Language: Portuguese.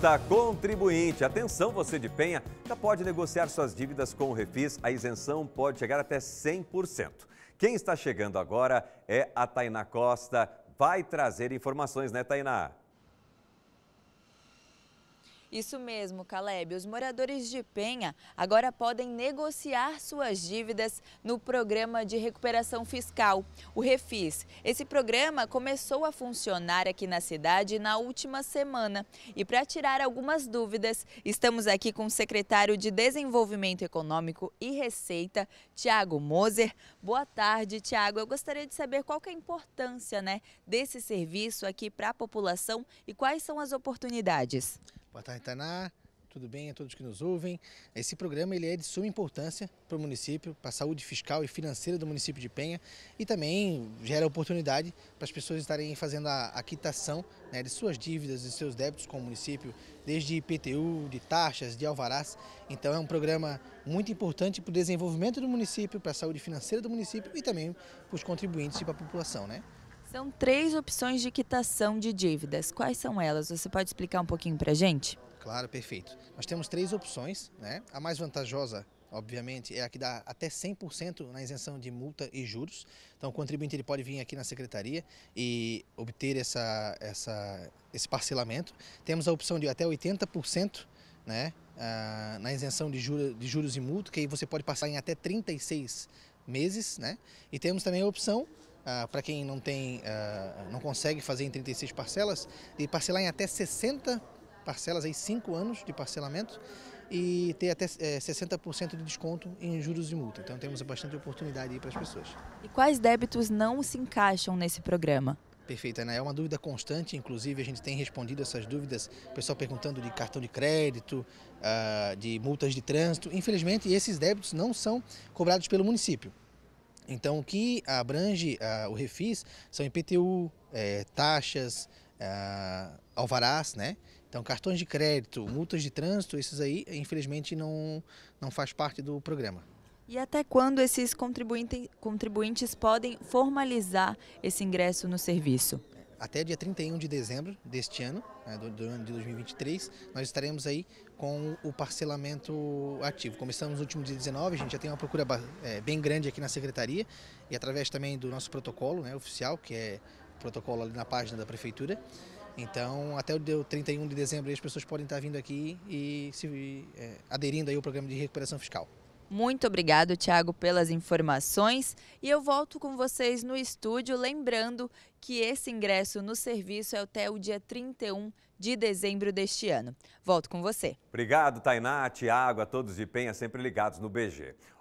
Tá contribuinte! Atenção, você de Penha já pode negociar suas dívidas com o Refis. A isenção pode chegar até 100%. Quem está chegando agora é a Tainá Costa. Vai trazer informações, né, Tainá? Isso mesmo, Caleb. Os moradores de Penha agora podem negociar suas dívidas no Programa de Recuperação Fiscal, o Refis. Esse programa começou a funcionar aqui na cidade na última semana. E para tirar algumas dúvidas, estamos aqui com o secretário de Desenvolvimento Econômico e Receita, Tiago Moser. Boa tarde, Tiago. Eu gostaria de saber qual é a importância né, desse serviço aqui para a população e quais são as oportunidades. Boa tarde, Taná. Tudo bem a todos que nos ouvem? Esse programa ele é de suma importância para o município, para a saúde fiscal e financeira do município de Penha e também gera oportunidade para as pessoas estarem fazendo a, a quitação né, de suas dívidas e seus débitos com o município, desde IPTU, de taxas, de alvarás. Então é um programa muito importante para o desenvolvimento do município, para a saúde financeira do município e também para os contribuintes e para a população. Né? São três opções de quitação de dívidas. Quais são elas? Você pode explicar um pouquinho para a gente? Claro, perfeito. Nós temos três opções. Né? A mais vantajosa obviamente, é a que dá até 100% na isenção de multa e juros. Então, o contribuinte ele pode vir aqui na secretaria e obter essa, essa, esse parcelamento. Temos a opção de até 80%. Né, ah, na isenção de, juros, de juros e multa, que aí você pode passar em até 36 meses, né? E temos também a opção ah, para quem não tem, ah, não consegue fazer em 36 parcelas, e parcelar em até 60 parcelas, aí 5 anos de parcelamento e ter até é, eh, 60% de desconto em juros e multa. Então temos bastante oportunidade para as pessoas. E quais débitos não se encaixam nesse programa? Perfeito, Ana. É uma dúvida constante, inclusive a gente tem respondido essas dúvidas, o pessoal perguntando de cartão de crédito, ah, de multas de trânsito. Infelizmente, esses débitos não são cobrados pelo município. Então, o que abrange ah, o refis são IPTU, eh, taxas, ah, alvarás, né? Então, cartões de crédito, multas de trânsito, esses aí, infelizmente, não, não faz parte do programa. E até quando esses contribuinte, contribuintes podem formalizar esse ingresso no serviço? até dia 31 de dezembro deste ano, né, do, do, ano de 2023, nós estaremos aí com o parcelamento ativo. Começamos no último dia 19, a gente já tem uma procura é, bem grande aqui na secretaria e através também do nosso protocolo né, oficial, que é o protocolo ali na página da prefeitura. Então, até o dia 31 de dezembro as pessoas podem estar vindo aqui e se, é, aderindo aí ao programa de recuperação fiscal. Muito obrigado, Thiago, pelas informações. E eu volto com vocês no estúdio, lembrando que esse ingresso no serviço é até o dia 31 de dezembro deste ano. Volto com você. Obrigado, Tainá, Tiago, a todos de Penha, sempre ligados no BG.